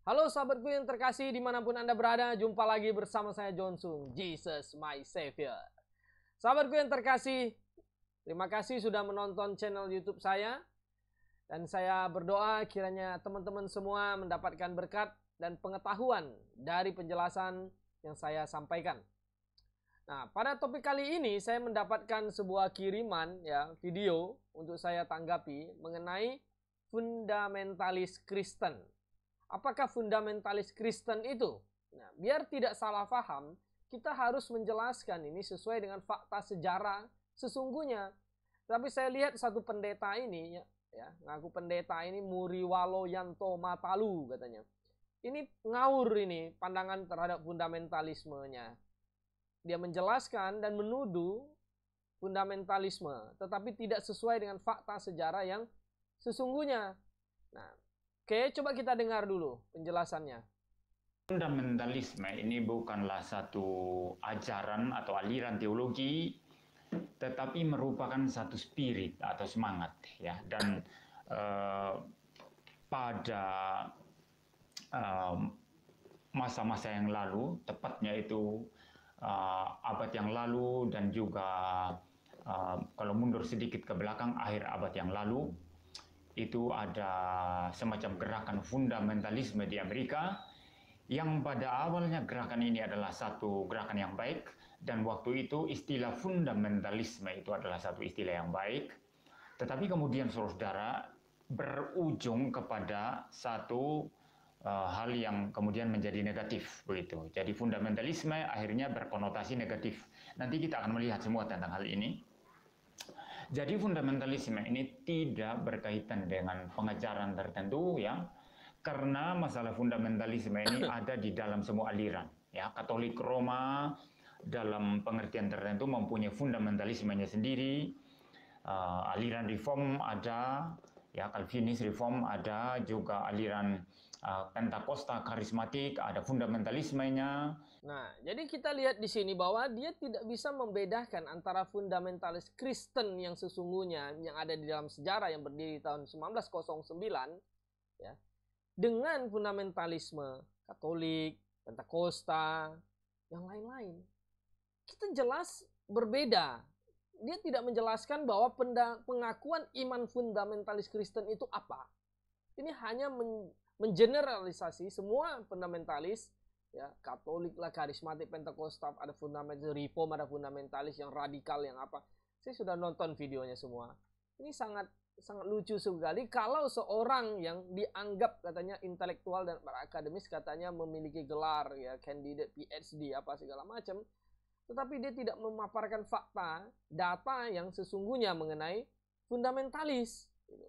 Halo sahabatku yang terkasih dimanapun Anda berada, jumpa lagi bersama saya John Sung, Jesus My Savior. Sahabatku yang terkasih, terima kasih sudah menonton channel YouTube saya. Dan saya berdoa kiranya teman-teman semua mendapatkan berkat dan pengetahuan dari penjelasan yang saya sampaikan. Nah, pada topik kali ini saya mendapatkan sebuah kiriman ya video untuk saya tanggapi mengenai fundamentalis Kristen Apakah fundamentalis Kristen itu? Nah, biar tidak salah faham, kita harus menjelaskan ini sesuai dengan fakta sejarah sesungguhnya. Tapi saya lihat satu pendeta ini, ya, ya ngaku pendeta ini Muriwalo Yanto Matalu katanya. Ini ngawur ini pandangan terhadap fundamentalismenya. Dia menjelaskan dan menuduh fundamentalisme, tetapi tidak sesuai dengan fakta sejarah yang sesungguhnya. Nah, Oke, coba kita dengar dulu penjelasannya. Fundamentalisme ini bukanlah satu ajaran atau aliran teologi, tetapi merupakan satu spirit atau semangat ya. Dan uh, pada eh, masa-masa uh, yang lalu, tepatnya itu uh, abad yang lalu dan juga kalau mundur sedikit ke belakang akhir abad yang lalu itu ada semacam gerakan fundamentalisme di Amerika yang pada awalnya gerakan ini adalah satu gerakan yang baik dan waktu itu istilah fundamentalisme itu adalah satu istilah yang baik tetapi kemudian saudara berujung kepada satu uh, hal yang kemudian menjadi negatif begitu. Jadi fundamentalisme akhirnya berkonotasi negatif. Nanti kita akan melihat semua tentang hal ini. Jadi fundamentalisme ini tidak berkaitan dengan pengajaran tertentu ya, karena masalah fundamentalisme ini ada di dalam semua aliran. Ya, Katolik Roma dalam pengertian tertentu mempunyai fundamentalismenya sendiri. Uh, aliran reform ada, ya Calvinis reform ada juga aliran Eh, Pentakosta karismatik, ada fundamentalismenya. Nah, jadi kita lihat di sini bahwa dia tidak bisa membedakan antara fundamentalis Kristen yang sesungguhnya yang ada di dalam sejarah yang berdiri tahun 1909 ya dengan fundamentalisme Katolik, Pentakosta, yang lain-lain. Kita jelas berbeda. Dia tidak menjelaskan bahwa pengakuan iman fundamentalis Kristen itu apa. Ini hanya mengeneralisasi semua fundamentalis ya Katolik lah, karismatik, pentakosta, ada fundamental reform, ada fundamentalis yang radikal yang apa. Saya sudah nonton videonya semua. Ini sangat sangat lucu sekali kalau seorang yang dianggap katanya intelektual dan akademis katanya memiliki gelar ya candidate PhD apa segala macam tetapi dia tidak memaparkan fakta data yang sesungguhnya mengenai fundamentalis gitu.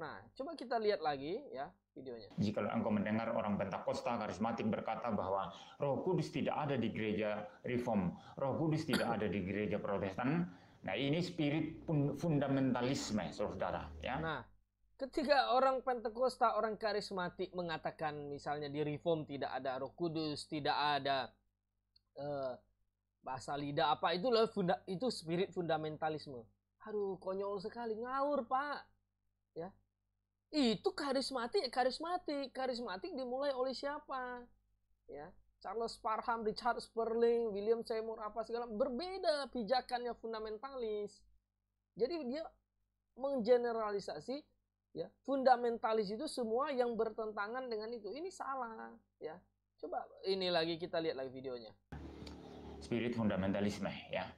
nah coba kita lihat lagi ya videonya. Jika engkau mendengar orang Pentakosta karismatik berkata bahwa Roh Kudus tidak ada di gereja Reform, Roh Kudus tidak ada di gereja Protestan, nah ini spirit fundamentalisme, saudara. Ya. Nah, ketika orang Pentakosta, orang karismatik mengatakan misalnya di Reform tidak ada Roh Kudus, tidak ada uh, bahasa lidah apa itu loh, itu spirit fundamentalisme. Aduh, konyol sekali, ngawur pak itu karismatik karismatik karismatik dimulai oleh siapa ya Charles Parham, Richard Sperling, William Seymour apa segala berbeda pijakannya fundamentalis. Jadi dia menggeneralisasi ya fundamentalis itu semua yang bertentangan dengan itu. Ini salah ya. Coba ini lagi kita lihat lagi videonya. Spirit fundamentalisme ya.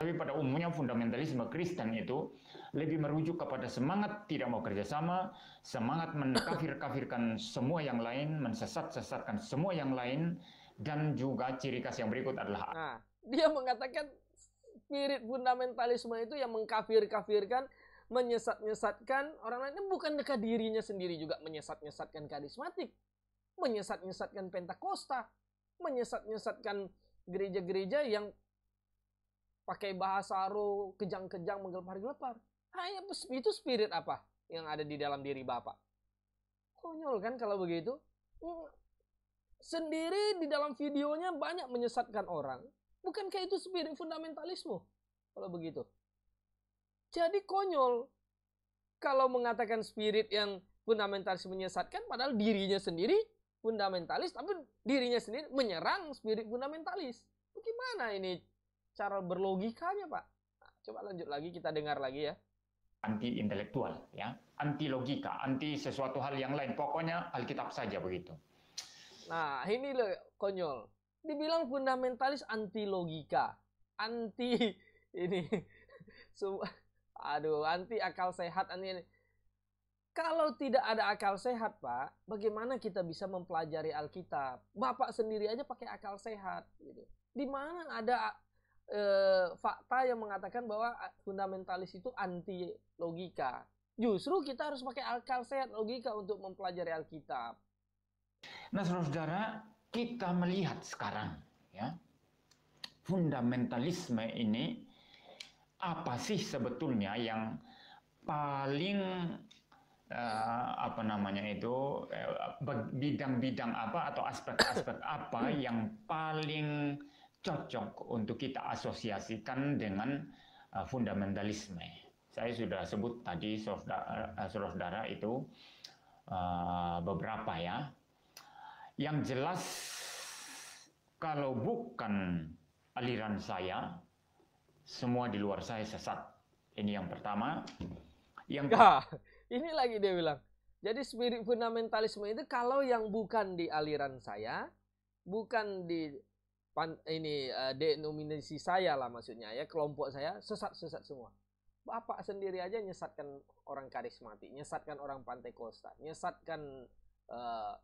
Tapi pada umumnya fundamentalisme Kristen itu lebih merujuk kepada semangat tidak mau kerjasama, semangat mengkafir-kafirkan semua yang lain, mensesat-sesatkan semua yang lain, dan juga ciri khas yang berikut adalah... Nah, dia mengatakan spirit fundamentalisme itu yang mengkafir-kafirkan, menyesat-nyesatkan orang lainnya bukan dekat dirinya sendiri juga menyesat-nyesatkan karismatik, menyesat-nyesatkan Pentakosta, menyesat-nyesatkan gereja-gereja yang pakai bahasa roh kejang-kejang menggelepar-gelepar. Hanya itu spirit apa yang ada di dalam diri Bapak? Konyol kan kalau begitu? Hmm. Sendiri di dalam videonya banyak menyesatkan orang. Bukankah itu spirit fundamentalisme? Kalau begitu. Jadi konyol kalau mengatakan spirit yang fundamentalis menyesatkan padahal dirinya sendiri fundamentalis tapi dirinya sendiri menyerang spirit fundamentalis. Bagaimana ini cara berlogikanya Pak. Nah, coba lanjut lagi kita dengar lagi ya. Anti intelektual ya, anti logika, anti sesuatu hal yang lain. Pokoknya Alkitab saja begitu. Nah, ini loh konyol. Dibilang fundamentalis anti logika, anti ini so, aduh, anti akal sehat anti ini. Kalau tidak ada akal sehat, Pak, bagaimana kita bisa mempelajari Alkitab? Bapak sendiri aja pakai akal sehat gitu. Di mana ada eh, fakta yang mengatakan bahwa fundamentalis itu anti logika. Justru kita harus pakai akal sehat logika untuk mempelajari Alkitab. Nah, saudara-saudara, kita melihat sekarang ya fundamentalisme ini apa sih sebetulnya yang paling uh, apa namanya itu eh, bidang-bidang apa atau aspek-aspek apa yang paling cocok untuk kita asosiasikan dengan uh, fundamentalisme. Saya sudah sebut tadi saudara, eh, saudara itu uh, beberapa ya. Yang jelas kalau bukan aliran saya, semua di luar saya sesat. Ini yang pertama. Yang ya, ini lagi dia bilang. Jadi spirit fundamentalisme itu kalau yang bukan di aliran saya, bukan di pan, eh, ini uh, denominasi saya lah maksudnya ya kelompok saya sesat-sesat semua. Bapak sendiri aja nyesatkan orang karismatik, nyesatkan orang Pantekosta, nyesatkan uh,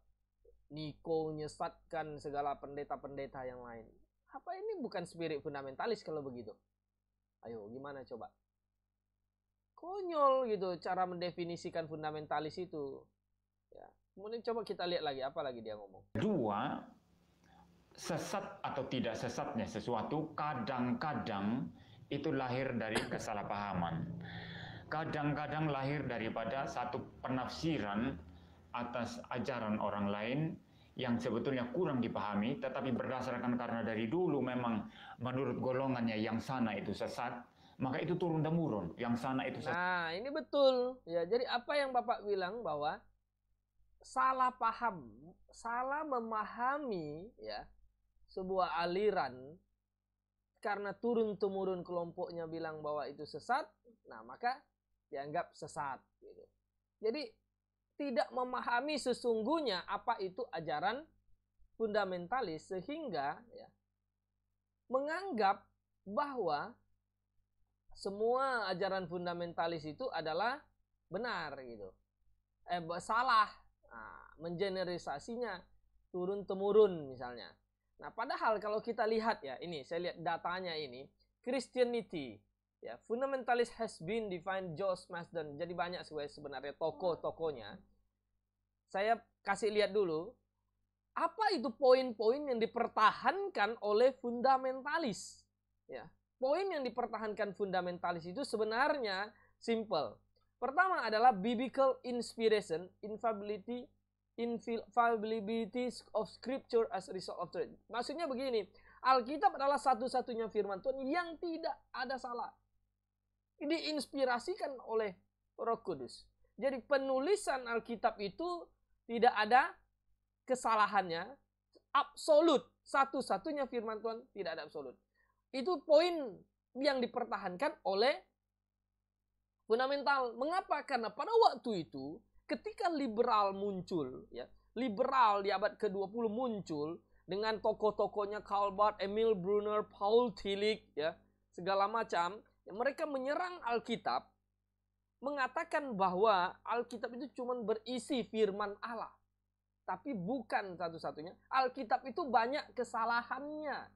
Niko, nyesatkan segala pendeta-pendeta yang lain. Apa ini bukan spirit fundamentalis kalau begitu? Ayo, gimana coba? Konyol gitu cara mendefinisikan fundamentalis itu. Ya. Kemudian coba kita lihat lagi apa lagi dia ngomong. Dua, sesat atau tidak sesatnya sesuatu kadang-kadang itu lahir dari kesalahpahaman. Kadang-kadang lahir daripada satu penafsiran atas ajaran orang lain yang sebetulnya kurang dipahami, tetapi berdasarkan karena dari dulu memang menurut golongannya yang sana itu sesat, maka itu turun temurun. Yang sana itu sesat. Nah, ini betul. Ya, jadi apa yang Bapak bilang bahwa salah paham, salah memahami ya sebuah aliran karena turun temurun kelompoknya bilang bahwa itu sesat, nah maka dianggap sesat. Gitu. Jadi tidak memahami sesungguhnya apa itu ajaran fundamentalis sehingga ya, menganggap bahwa semua ajaran fundamentalis itu adalah benar gitu, eh salah, nah, mengeneralisasinya turun temurun misalnya. Nah, padahal kalau kita lihat ya, ini saya lihat datanya ini, Christianity, ya, fundamentalist has been defined George Masden Jadi banyak sebenarnya tokoh-tokohnya. Saya kasih lihat dulu, apa itu poin-poin yang dipertahankan oleh fundamentalis? Ya, poin yang dipertahankan fundamentalis itu sebenarnya simple. Pertama adalah biblical inspiration, infallibility, infallibility of scripture as a result of truth. Maksudnya begini, Alkitab adalah satu-satunya firman Tuhan yang tidak ada salah. Diinspirasikan oleh Roh Kudus. Jadi penulisan Alkitab itu tidak ada kesalahannya, absolut. Satu-satunya firman Tuhan tidak ada absolut. Itu poin yang dipertahankan oleh fundamental. Mengapa? Karena pada waktu itu ketika liberal muncul, ya, liberal di abad ke-20 muncul dengan tokoh-tokohnya Karl Barth, Emil Brunner, Paul Tillich, ya, segala macam, ya, mereka menyerang Alkitab mengatakan bahwa Alkitab itu cuma berisi firman Allah. Tapi bukan satu-satunya. Alkitab itu banyak kesalahannya.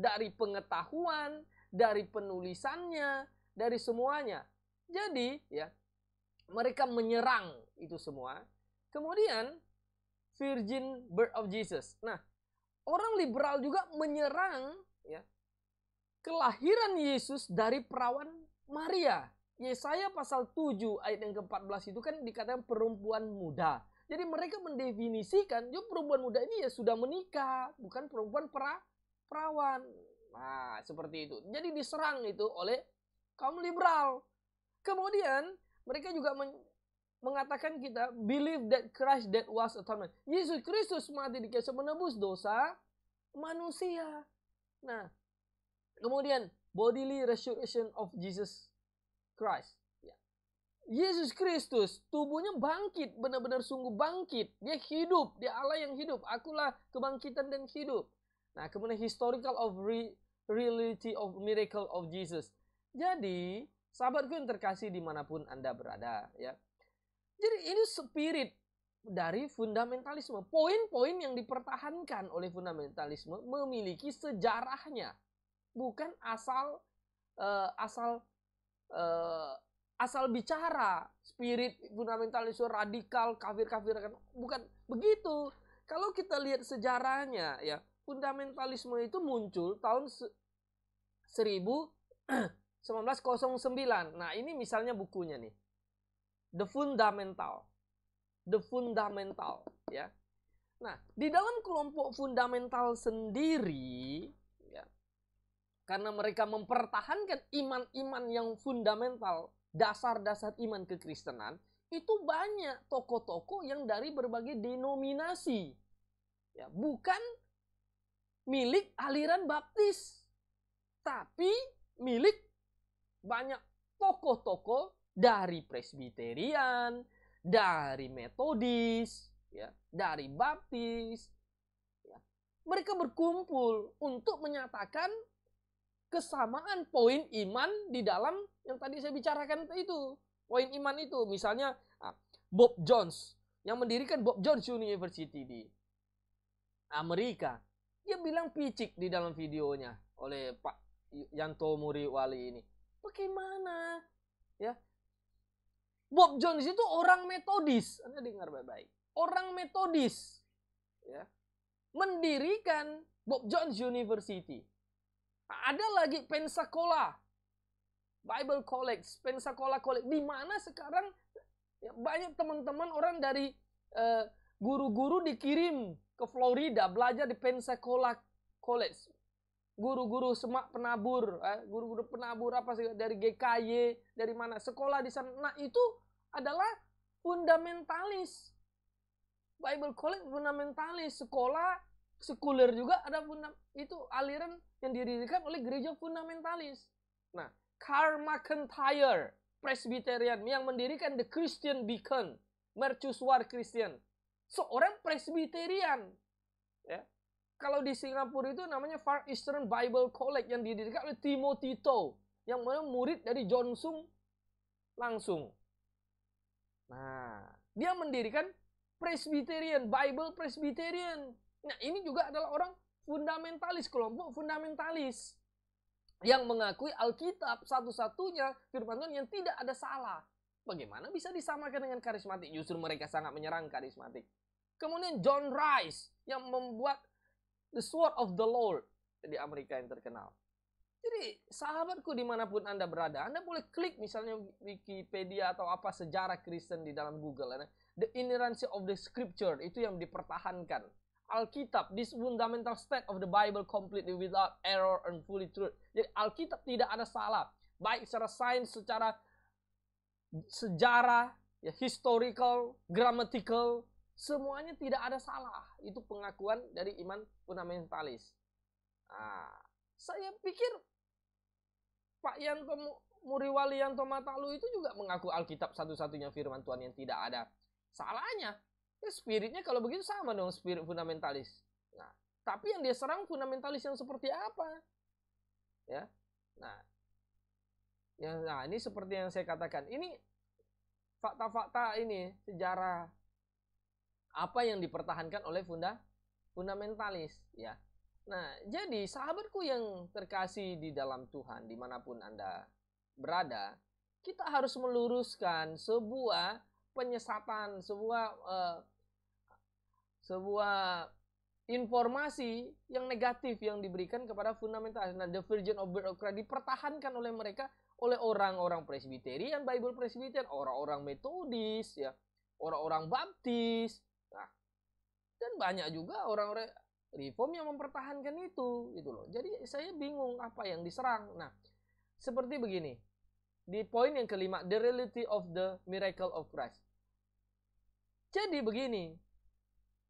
Dari pengetahuan, dari penulisannya, dari semuanya. Jadi, ya, mereka menyerang itu semua. Kemudian Virgin Birth of Jesus. Nah, orang liberal juga menyerang ya kelahiran Yesus dari perawan Maria. Yesaya pasal 7 ayat yang ke-14 itu kan dikatakan perempuan muda. Jadi mereka mendefinisikan, yo perempuan muda ini ya sudah menikah, bukan perempuan pra perawan. Nah, seperti itu. Jadi diserang itu oleh kaum liberal. Kemudian mereka juga men mengatakan kita believe that Christ that was atonement. Yesus Kristus mati di kayu menebus dosa manusia. Nah, kemudian bodily resurrection of Jesus Christ. Ya. Yesus Kristus tubuhnya bangkit, benar-benar sungguh bangkit. Dia hidup, dia Allah yang hidup. Akulah kebangkitan dan hidup. Nah, kemudian historical of re reality of miracle of Jesus. Jadi, Sahabatku yang terkasih dimanapun Anda berada. ya. Jadi ini spirit dari fundamentalisme. Poin-poin yang dipertahankan oleh fundamentalisme memiliki sejarahnya, bukan asal uh, asal uh, asal bicara spirit fundamentalisme radikal kafir-kafir kan bukan begitu. Kalau kita lihat sejarahnya ya, fundamentalisme itu muncul tahun 1000 1909. Nah, ini misalnya bukunya nih. The Fundamental. The Fundamental, ya. Nah, di dalam kelompok fundamental sendiri ya, karena mereka mempertahankan iman-iman yang fundamental, dasar-dasar iman kekristenan, itu banyak tokoh-tokoh yang dari berbagai denominasi. Ya, bukan milik aliran baptis, tapi milik banyak tokoh-tokoh dari Presbiterian, dari Metodis, ya, dari Baptis. Ya. Mereka berkumpul untuk menyatakan kesamaan poin iman di dalam yang tadi saya bicarakan itu. Poin iman itu misalnya ah, Bob Jones yang mendirikan Bob Jones University di Amerika. Dia bilang picik di dalam videonya oleh Pak Yanto Muri ini. Bagaimana? Ya. Bob Jones itu orang metodis. Anda dengar baik-baik. Orang metodis. Ya. Mendirikan Bob Jones University. Ada lagi Pensacola. Bible College, Pensacola College. Di mana sekarang ya, banyak teman-teman orang dari eh, guru-guru uh, dikirim ke Florida belajar di Pensacola College guru-guru semak penabur, eh, guru-guru eh, penabur apa sih dari GKY, dari mana sekolah di sana. Nah, itu adalah fundamentalis. Bible College fundamentalis, sekolah sekuler juga ada itu aliran yang didirikan oleh gereja fundamentalis. Nah, Karl McIntyre, Presbyterian yang mendirikan The Christian Beacon, mercusuar Christian. Seorang Presbyterian. Ya, kalau di Singapura itu namanya Far Eastern Bible College yang didirikan oleh Timothy Toh yang mana murid dari John Sung langsung. Nah, dia mendirikan Presbyterian Bible Presbyterian. Nah, ini juga adalah orang fundamentalis, kelompok fundamentalis yang mengakui Alkitab satu-satunya firman Tuhan yang tidak ada salah. Bagaimana bisa disamakan dengan karismatik? Justru mereka sangat menyerang karismatik. Kemudian John Rice yang membuat The Sword of the Lord di Amerika yang terkenal. Jadi sahabatku dimanapun Anda berada, Anda boleh klik misalnya Wikipedia atau apa sejarah Kristen di dalam Google. Anda, ya. the inerrancy of the scripture itu yang dipertahankan. Alkitab, this fundamental state of the Bible completely without error and fully true. Jadi Alkitab tidak ada salah. Baik secara sains, secara sejarah, ya, historical, grammatical, semuanya tidak ada salah. Itu pengakuan dari iman fundamentalis. Nah, saya pikir Pak Yanto Muriwali Yanto Matalu itu juga mengaku Alkitab satu-satunya firman Tuhan yang tidak ada salahnya. Ya, spiritnya kalau begitu sama dong spirit fundamentalis. Nah, tapi yang dia serang fundamentalis yang seperti apa? Ya. Nah, ya, nah ini seperti yang saya katakan. Ini fakta-fakta ini sejarah apa yang dipertahankan oleh funda fundamentalis ya nah jadi sahabatku yang terkasih di dalam Tuhan dimanapun anda berada kita harus meluruskan sebuah penyesatan sebuah uh, sebuah informasi yang negatif yang diberikan kepada fundamentalis. Nah, the Virgin of Christ dipertahankan oleh mereka oleh orang-orang Presbyterian, Bible Presbyterian, orang-orang Metodis, ya, orang-orang Baptis, Nah, dan banyak juga orang-orang reform yang mempertahankan itu gitu loh. Jadi saya bingung apa yang diserang. Nah, seperti begini. Di poin yang kelima, the reality of the miracle of Christ. Jadi begini,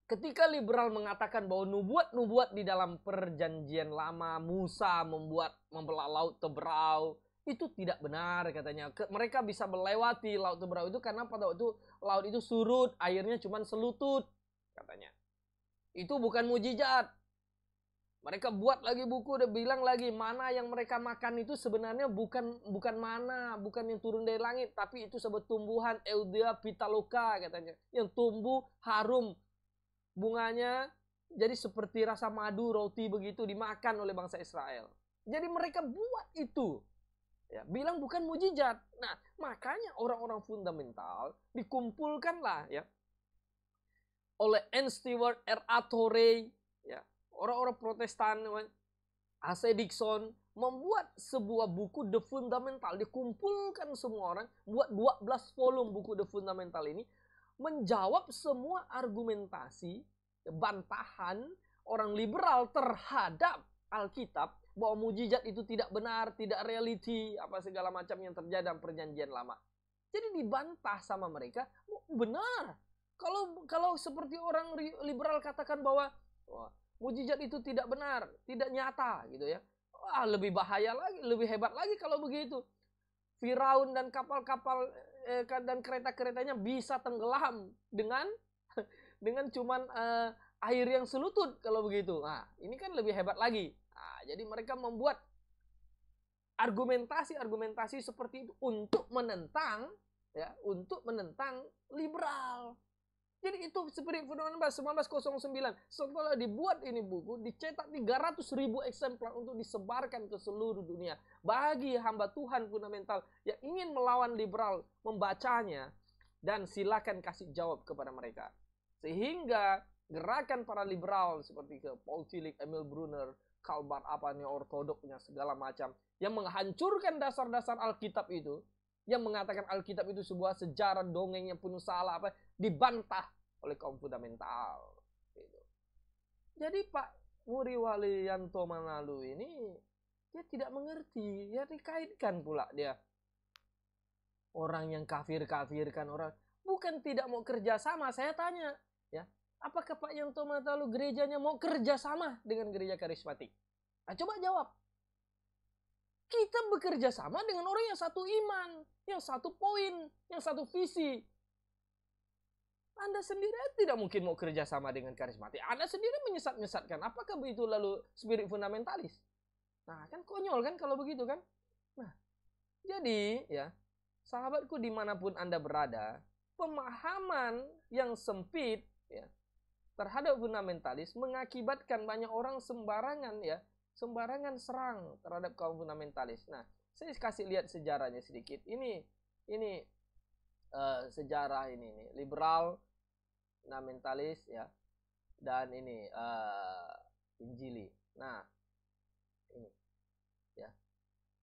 ketika liberal mengatakan bahwa nubuat-nubuat di dalam perjanjian lama Musa membuat membelah laut teberau, itu tidak benar katanya. Ke, mereka bisa melewati Laut Teberau itu karena pada waktu laut itu surut, airnya cuma selutut katanya. Itu bukan mujizat. Mereka buat lagi buku, udah bilang lagi mana yang mereka makan itu sebenarnya bukan bukan mana, bukan yang turun dari langit, tapi itu sebuah tumbuhan Eudia pitaloka katanya, yang tumbuh harum bunganya jadi seperti rasa madu roti begitu dimakan oleh bangsa Israel. Jadi mereka buat itu. Ya, bilang bukan mujizat. Nah, makanya orang-orang fundamental dikumpulkanlah ya oleh N. Stewart, R. A. Torrey, ya, orang-orang Protestan, AC Dixon membuat sebuah buku The Fundamental dikumpulkan semua orang buat 12 volume buku The Fundamental ini menjawab semua argumentasi bantahan orang liberal terhadap Alkitab bahwa mujizat itu tidak benar, tidak reality, apa segala macam yang terjadi dalam perjanjian lama. Jadi dibantah sama mereka, oh, benar. Kalau kalau seperti orang liberal katakan bahwa wah, oh, mujizat itu tidak benar, tidak nyata gitu ya. Wah, lebih bahaya lagi, lebih hebat lagi kalau begitu. Firaun dan kapal-kapal eh, dan kereta-keretanya bisa tenggelam dengan dengan cuman eh, air yang selutut kalau begitu. Nah, ini kan lebih hebat lagi. Jadi mereka membuat argumentasi-argumentasi seperti itu untuk menentang ya, untuk menentang liberal. Jadi itu seperti fenomena 1909 setelah dibuat ini buku dicetak 300 ribu eksemplar untuk disebarkan ke seluruh dunia. Bagi hamba Tuhan fundamental yang ingin melawan liberal membacanya dan silakan kasih jawab kepada mereka. Sehingga gerakan para liberal seperti ke Paul Tillich, Emil Brunner, Kalbar apa nih ortodoknya segala macam yang menghancurkan dasar-dasar Alkitab itu yang mengatakan Alkitab itu sebuah sejarah dongeng yang penuh salah apa dibantah oleh kaum fundamental gitu. jadi Pak Muri Walianto Manalu ini dia tidak mengerti ya dikaitkan pula dia orang yang kafir kafirkan orang bukan tidak mau kerja sama saya tanya ya Apakah Pak yang Yanto Matalu gerejanya mau kerja sama dengan gereja karismatik? Nah, coba jawab. Kita bekerja sama dengan orang yang satu iman, yang satu poin, yang satu visi. Anda sendiri tidak mungkin mau kerja sama dengan karismatik. Anda sendiri menyesat-nyesatkan. Apakah begitu lalu spirit fundamentalis? Nah, kan konyol kan kalau begitu kan? Nah, jadi ya, sahabatku dimanapun Anda berada, pemahaman yang sempit ya, terhadap fundamentalis mengakibatkan banyak orang sembarangan ya, sembarangan serang terhadap kaum fundamentalis. Nah, saya kasih lihat sejarahnya sedikit. Ini ini uh, sejarah ini nih, liberal fundamentalis ya. Dan ini uh, Injili. Nah, ini ya.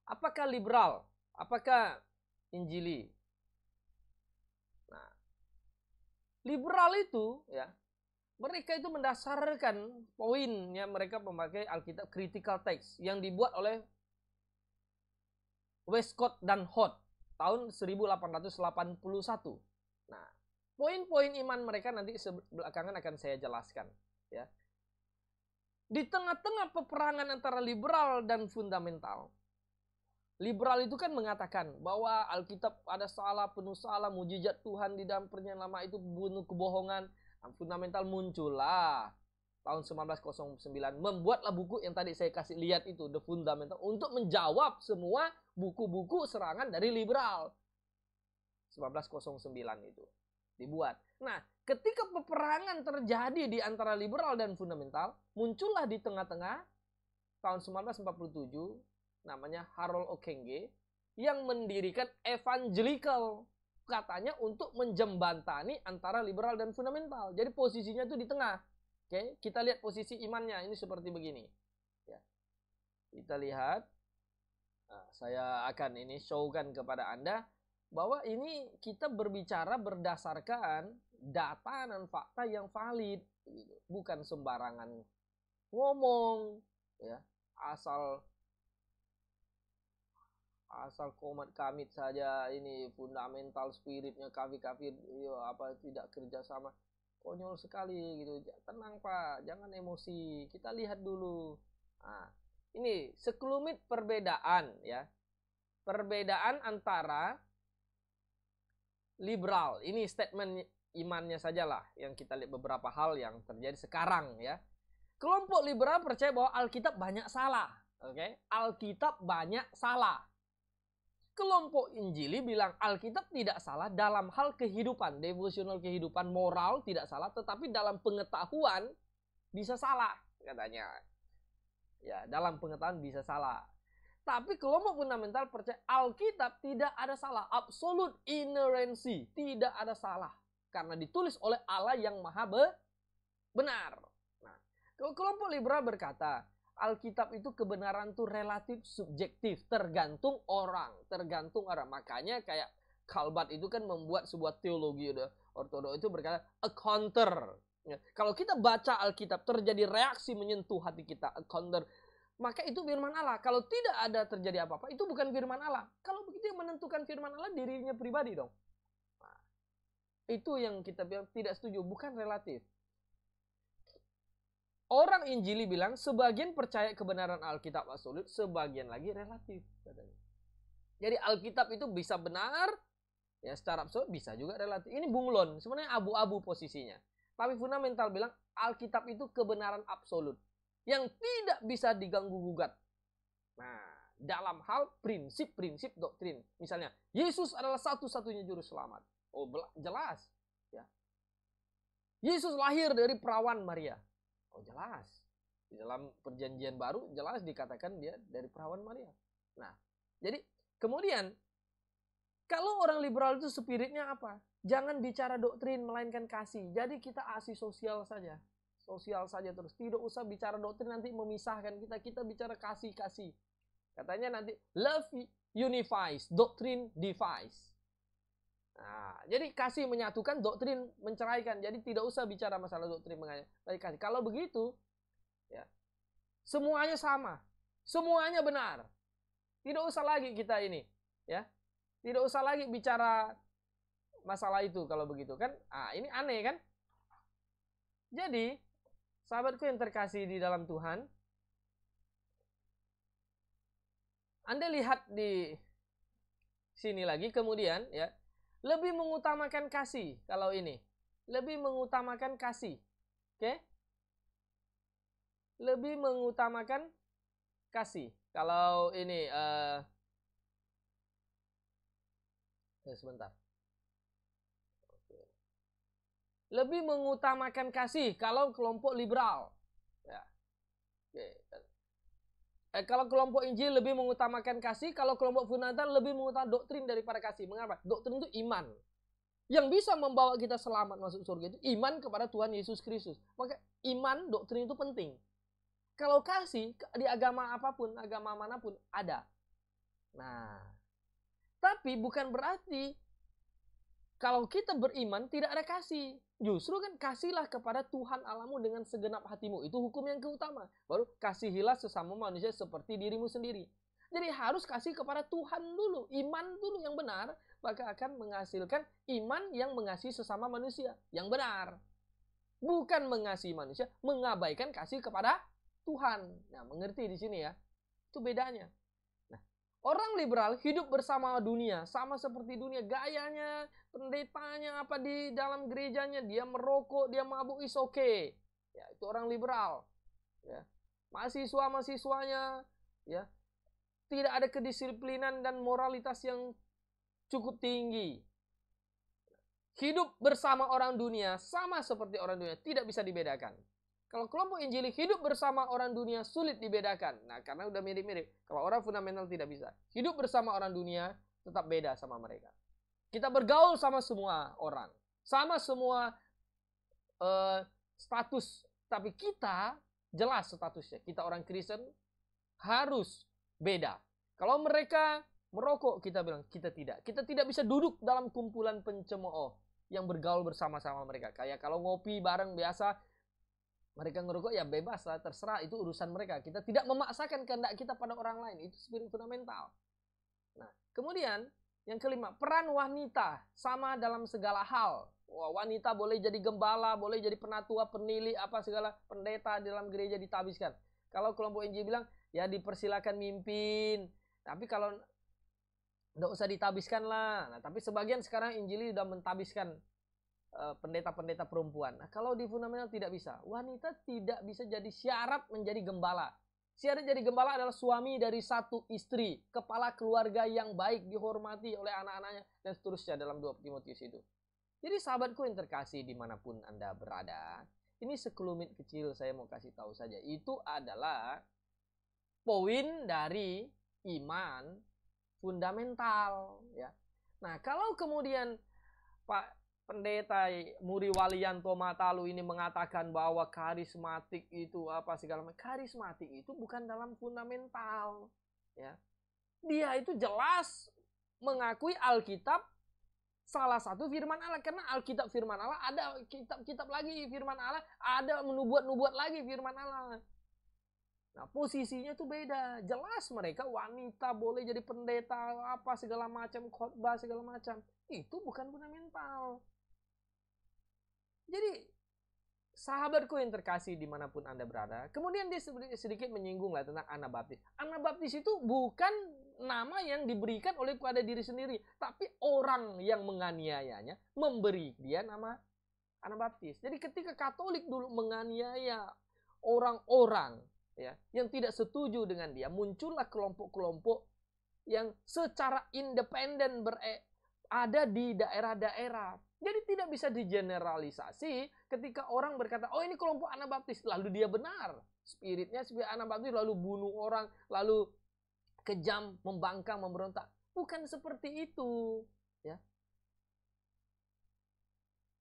Apakah liberal? Apakah Injili? Nah, liberal itu ya mereka itu mendasarkan poinnya mereka memakai Alkitab critical text yang dibuat oleh Westcott dan Hot tahun 1881. Nah, poin-poin iman mereka nanti belakangan akan saya jelaskan, ya. Di tengah-tengah peperangan antara liberal dan fundamental, liberal itu kan mengatakan bahwa Alkitab ada salah, penuh salah, mujizat Tuhan di dalam pernyataan lama itu bunuh kebohongan, fundamental muncullah tahun 1909 membuatlah buku yang tadi saya kasih lihat itu The Fundamental untuk menjawab semua buku-buku serangan dari liberal 1909 itu dibuat. Nah, ketika peperangan terjadi di antara liberal dan fundamental, muncullah di tengah-tengah tahun 1947 namanya Harold Okenge yang mendirikan evangelical katanya untuk menjembatani antara liberal dan fundamental. Jadi posisinya itu di tengah. Oke, kita lihat posisi imannya ini seperti begini. Ya. Kita lihat. Nah, saya akan ini showkan kepada Anda bahwa ini kita berbicara berdasarkan data dan fakta yang valid, bukan sembarangan ngomong ya, asal asal komat kamit saja ini fundamental spiritnya kafir kafir iya, yo apa tidak kerjasama konyol sekali gitu tenang pak jangan emosi kita lihat dulu nah, ini sekelumit perbedaan ya perbedaan antara liberal ini statement imannya sajalah yang kita lihat beberapa hal yang terjadi sekarang ya kelompok liberal percaya bahwa Alkitab banyak salah oke okay? Alkitab banyak salah kelompok Injili bilang Alkitab tidak salah dalam hal kehidupan, devosional kehidupan, moral tidak salah, tetapi dalam pengetahuan bisa salah katanya. Ya, dalam pengetahuan bisa salah. Tapi kelompok fundamental percaya Alkitab tidak ada salah, absolute inerensi, tidak ada salah karena ditulis oleh Allah yang Maha Benar. Nah, kelompok liberal berkata, Alkitab itu kebenaran tuh relatif subjektif, tergantung orang, tergantung orang. Makanya kayak Kalbat itu kan membuat sebuah teologi udah ortodok itu berkata a counter. Ya. Kalau kita baca Alkitab terjadi reaksi menyentuh hati kita a counter, maka itu firman Allah. Kalau tidak ada terjadi apa-apa, itu bukan firman Allah. Kalau begitu yang menentukan firman Allah dirinya pribadi dong. Nah, itu yang kita bilang tidak setuju, bukan relatif. Orang Injili bilang sebagian percaya kebenaran Alkitab absolut, sebagian lagi relatif katanya. Jadi Alkitab itu bisa benar ya secara absolut bisa juga relatif. Ini bunglon, sebenarnya abu-abu posisinya. Tapi fundamental bilang Alkitab itu kebenaran absolut yang tidak bisa diganggu gugat. Nah, dalam hal prinsip-prinsip doktrin. Misalnya, Yesus adalah satu-satunya juru selamat. Oh, jelas ya. Yesus lahir dari perawan Maria. Oh jelas. Di dalam perjanjian baru jelas dikatakan dia dari perawan Maria. Nah, jadi kemudian kalau orang liberal itu spiritnya apa? Jangan bicara doktrin melainkan kasih. Jadi kita asi sosial saja. Sosial saja terus. Tidak usah bicara doktrin nanti memisahkan kita. Kita bicara kasih-kasih. Katanya nanti love unifies, doktrin divides. Nah, jadi kasih menyatukan, doktrin menceraikan. Jadi tidak usah bicara masalah doktrin mengenai kasih. Kalau begitu, ya semuanya sama, semuanya benar. Tidak usah lagi kita ini, ya. Tidak usah lagi bicara masalah itu kalau begitu kan. Ah, ini aneh kan? Jadi, sahabatku yang terkasih di dalam Tuhan, Anda lihat di sini lagi kemudian ya lebih mengutamakan kasih kalau ini. Lebih mengutamakan kasih. Oke? Okay? Lebih mengutamakan kasih. Kalau ini uh, eh, sebentar. Lebih mengutamakan kasih kalau kelompok liberal. Eh, kalau kelompok Injil lebih mengutamakan kasih, kalau kelompok fundamental lebih mengutamakan doktrin daripada kasih. Mengapa? Doktrin itu iman. Yang bisa membawa kita selamat masuk surga itu iman kepada Tuhan Yesus Kristus. Maka iman, doktrin itu penting. Kalau kasih di agama apapun, agama manapun ada. Nah, tapi bukan berarti kalau kita beriman tidak ada kasih. Justru kan kasihlah kepada Tuhan alamu dengan segenap hatimu. Itu hukum yang keutama. Baru kasihilah sesama manusia seperti dirimu sendiri. Jadi harus kasih kepada Tuhan dulu. Iman dulu yang benar. Maka akan menghasilkan iman yang mengasihi sesama manusia. Yang benar. Bukan mengasihi manusia. Mengabaikan kasih kepada Tuhan. Nah mengerti di sini ya. Itu bedanya. Nah, orang liberal hidup bersama dunia, sama seperti dunia gayanya, pendetanya apa di dalam gerejanya dia merokok dia mabuk is oke okay. ya itu orang liberal ya mahasiswa mahasiswanya ya tidak ada kedisiplinan dan moralitas yang cukup tinggi hidup bersama orang dunia sama seperti orang dunia tidak bisa dibedakan kalau kelompok Injili hidup bersama orang dunia sulit dibedakan. Nah, karena udah mirip-mirip. Kalau orang fundamental tidak bisa. Hidup bersama orang dunia tetap beda sama mereka. Kita bergaul sama semua orang, sama semua uh, status, tapi kita jelas statusnya. Kita orang Kristen harus beda. Kalau mereka merokok, kita bilang kita tidak. Kita tidak bisa duduk dalam kumpulan pencemooh yang bergaul bersama-sama mereka. Kayak kalau ngopi bareng biasa, mereka ngerokok ya bebas lah, terserah itu urusan mereka. Kita tidak memaksakan kehendak kita pada orang lain. Itu spirit fundamental. Nah, kemudian yang kelima, peran wanita sama dalam segala hal. Wah, wanita boleh jadi gembala, boleh jadi penatua, penilik, apa segala pendeta dalam gereja ditabiskan. Kalau kelompok Injil bilang, ya dipersilakan mimpin. Tapi kalau tidak usah ditabiskan lah. Nah, tapi sebagian sekarang Injili sudah mentabiskan eh, pendeta-pendeta uh, perempuan. Nah, kalau di fundamental tidak bisa. Wanita tidak bisa jadi syarat menjadi gembala. Arif jadi gembala adalah suami dari satu istri, kepala keluarga yang baik, dihormati oleh anak-anaknya, dan seterusnya dalam 2 Timotius itu. Jadi sahabatku yang terkasih dimanapun Anda berada, ini sekelumit kecil saya mau kasih tahu saja. Itu adalah poin dari iman fundamental. ya. Nah kalau kemudian Pak pendeta Muri Walianto Matalu ini mengatakan bahwa karismatik itu apa segala macam. Karismatik itu bukan dalam fundamental, ya. Dia itu jelas mengakui Alkitab salah satu firman Allah karena Alkitab firman Allah ada kitab-kitab lagi firman Allah ada menubuat-nubuat lagi firman Allah. Nah, posisinya tuh beda. Jelas mereka wanita boleh jadi pendeta apa segala macam, khotbah segala macam. Itu bukan fundamental. Jadi sahabatku yang terkasih dimanapun Anda berada. Kemudian dia sedikit menyinggung lah tentang Anabaptis. Anabaptis itu bukan nama yang diberikan oleh kepada diri sendiri. Tapi orang yang menganiayanya memberi dia nama Anabaptis. Jadi ketika Katolik dulu menganiaya orang-orang ya yang tidak setuju dengan dia, muncullah kelompok-kelompok yang secara independen ada di daerah-daerah jadi tidak bisa digeneralisasi ketika orang berkata, oh ini kelompok Anabaptis, lalu dia benar. Spiritnya sebagai Anabaptis lalu bunuh orang, lalu kejam, membangkang, memberontak. Bukan seperti itu. ya.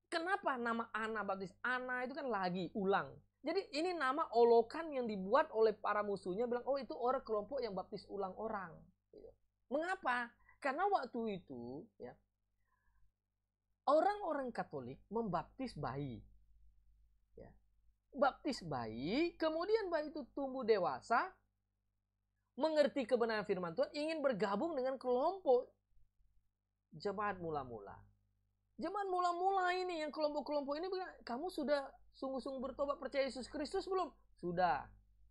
Kenapa nama Anabaptis? Ana itu kan lagi, ulang. Jadi ini nama olokan yang dibuat oleh para musuhnya bilang, oh itu orang kelompok yang baptis ulang orang. Gitu. Mengapa? Karena waktu itu ya Orang-orang Katolik membaptis bayi. Ya. Baptis bayi, kemudian bayi itu tumbuh dewasa, mengerti kebenaran firman Tuhan, ingin bergabung dengan kelompok jemaat mula-mula. Jemaat mula-mula ini yang kelompok-kelompok ini kamu sudah sungguh-sungguh bertobat percaya Yesus Kristus belum? Sudah.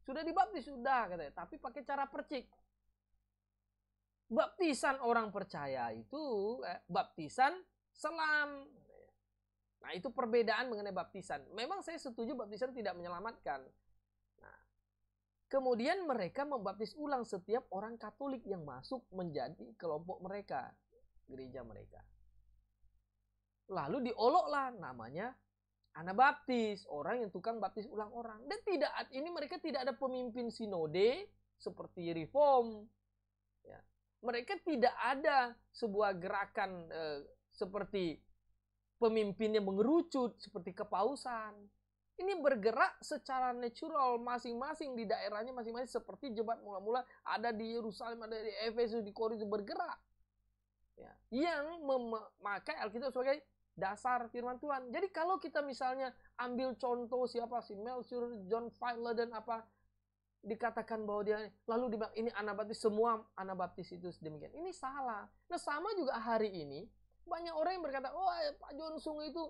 Sudah dibaptis sudah katanya, tapi pakai cara percik. Baptisan orang percaya itu eh, baptisan selam. Nah, itu perbedaan mengenai baptisan. Memang saya setuju baptisan tidak menyelamatkan. Nah, kemudian mereka membaptis ulang setiap orang Katolik yang masuk menjadi kelompok mereka, gereja mereka. Lalu dioloklah namanya anak baptis, orang yang tukang baptis ulang orang. Dan tidak ini mereka tidak ada pemimpin sinode seperti reform. Ya. Mereka tidak ada sebuah gerakan eh, seperti pemimpinnya mengerucut seperti kepausan. Ini bergerak secara natural masing-masing di daerahnya masing-masing seperti jebat mula-mula ada di Yerusalem, ada di Efesus, di Korintus bergerak. Ya, yang memakai Alkitab sebagai dasar firman Tuhan. Jadi kalau kita misalnya ambil contoh siapa si Melchor, John Fowler dan apa dikatakan bahwa dia lalu ini anak baptis semua anak baptis itu demikian. Ini salah. Nah sama juga hari ini banyak orang yang berkata, oh, eh, Pak Jonsung itu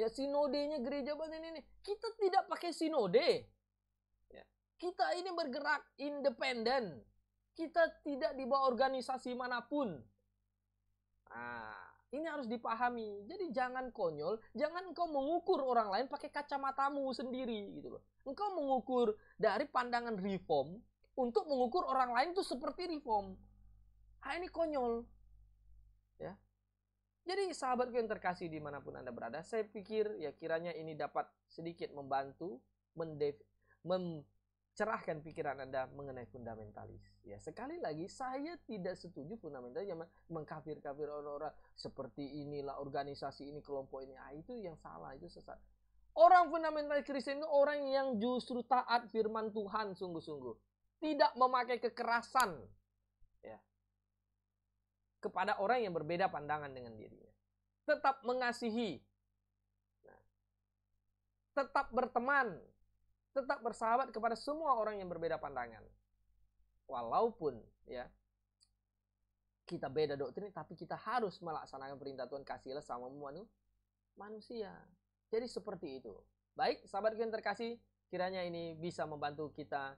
ya sinodenya gereja banget ini. Kita tidak pakai sinode. Ya. Kita ini bergerak independen. Kita tidak di bawah organisasi manapun. Nah, ini harus dipahami. Jadi jangan konyol, jangan engkau mengukur orang lain pakai kacamatamu sendiri gitu loh. Engkau mengukur dari pandangan reform untuk mengukur orang lain itu seperti reform. Ah ini konyol. Ya. Jadi sahabatku yang terkasih dimanapun Anda berada, saya pikir ya kiranya ini dapat sedikit membantu mencerahkan pikiran Anda mengenai fundamentalis. Ya sekali lagi saya tidak setuju fundamentalis yang mengkafir-kafir orang-orang seperti inilah organisasi ini kelompok ini. Ah, itu yang salah itu sesat. Orang fundamentalis Kristen itu orang yang justru taat firman Tuhan sungguh-sungguh. Tidak memakai kekerasan. Ya, kepada orang yang berbeda pandangan dengan dirinya. Tetap mengasihi. Nah, tetap berteman. Tetap bersahabat kepada semua orang yang berbeda pandangan. Walaupun ya kita beda doktrin, tapi kita harus melaksanakan perintah Tuhan kasihlah sama manusia. Jadi seperti itu. Baik, sahabat yang terkasih, kiranya ini bisa membantu kita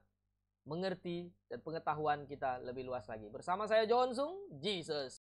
mengerti dan pengetahuan kita lebih luas lagi. Bersama saya John Sung, Jesus.